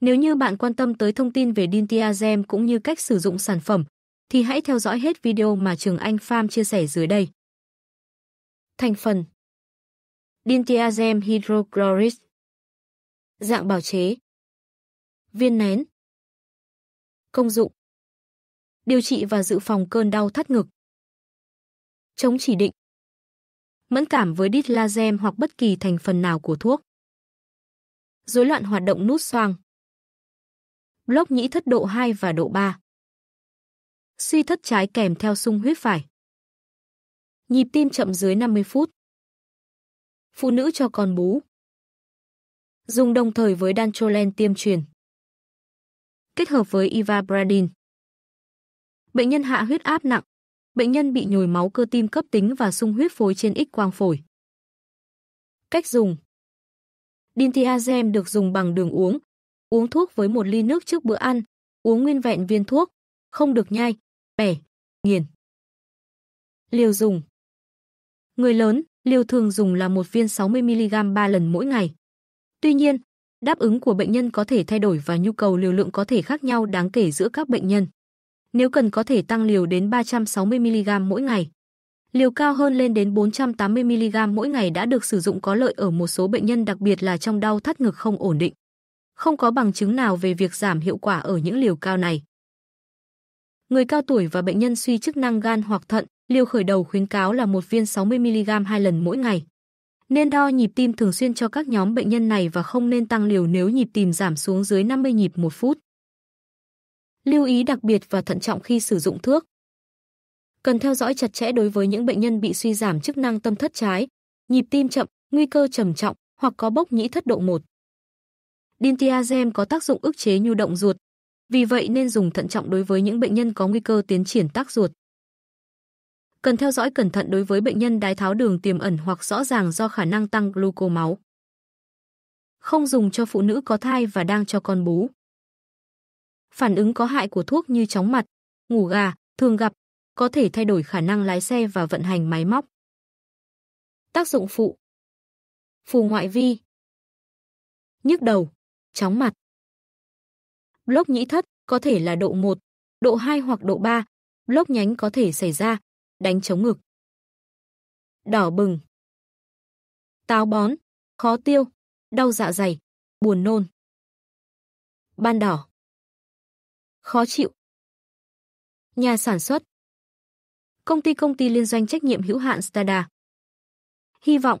Nếu như bạn quan tâm tới thông tin về Dintiazem cũng như cách sử dụng sản phẩm, thì hãy theo dõi hết video mà Trường Anh Farm chia sẻ dưới đây. Thành phần Dintiazem hydrochloric Dạng bào chế Viên nén Công dụng Điều trị và dự phòng cơn đau thắt ngực Chống chỉ định Mẫn cảm với ditlazem hoặc bất kỳ thành phần nào của thuốc Dối loạn hoạt động nút xoang lốc nhĩ thất độ 2 và độ 3. Suy thất trái kèm theo sung huyết phải. Nhịp tim chậm dưới 50 phút. Phụ nữ cho con bú. Dùng đồng thời với Dantrolen tiêm truyền. Kết hợp với iva bradin, Bệnh nhân hạ huyết áp nặng. Bệnh nhân bị nhồi máu cơ tim cấp tính và sung huyết phối trên X quang phổi. Cách dùng Dintiazem được dùng bằng đường uống, uống thuốc với một ly nước trước bữa ăn, uống nguyên vẹn viên thuốc, không được nhai, bẻ, nghiền. Liều dùng Người lớn, liều thường dùng là một viên 60mg 3 lần mỗi ngày. Tuy nhiên, đáp ứng của bệnh nhân có thể thay đổi và nhu cầu liều lượng có thể khác nhau đáng kể giữa các bệnh nhân. Nếu cần có thể tăng liều đến 360mg mỗi ngày. Liều cao hơn lên đến 480mg mỗi ngày đã được sử dụng có lợi ở một số bệnh nhân đặc biệt là trong đau thắt ngực không ổn định không có bằng chứng nào về việc giảm hiệu quả ở những liều cao này. Người cao tuổi và bệnh nhân suy chức năng gan hoặc thận, liều khởi đầu khuyến cáo là một viên 60mg hai lần mỗi ngày. Nên đo nhịp tim thường xuyên cho các nhóm bệnh nhân này và không nên tăng liều nếu nhịp tim giảm xuống dưới 50 nhịp một phút. Lưu ý đặc biệt và thận trọng khi sử dụng thuốc. Cần theo dõi chặt chẽ đối với những bệnh nhân bị suy giảm chức năng tâm thất trái, nhịp tim chậm, nguy cơ trầm trọng hoặc có bốc nhĩ thất độ 1. Dintiazem có tác dụng ức chế nhu động ruột, vì vậy nên dùng thận trọng đối với những bệnh nhân có nguy cơ tiến triển tắc ruột. Cần theo dõi cẩn thận đối với bệnh nhân đái tháo đường tiềm ẩn hoặc rõ ràng do khả năng tăng gluco máu. Không dùng cho phụ nữ có thai và đang cho con bú. Phản ứng có hại của thuốc như chóng mặt, ngủ gà, thường gặp, có thể thay đổi khả năng lái xe và vận hành máy móc. Tác dụng phụ Phù ngoại vi Nhức đầu chóng mặt. block nhĩ thất có thể là độ 1, độ 2 hoặc độ 3, block nhánh có thể xảy ra, đánh chống ngực. Đỏ bừng. Táo bón, khó tiêu, đau dạ dày, buồn nôn. Ban đỏ. Khó chịu. Nhà sản xuất. Công ty công ty liên doanh trách nhiệm hữu hạn Stada. Hy vọng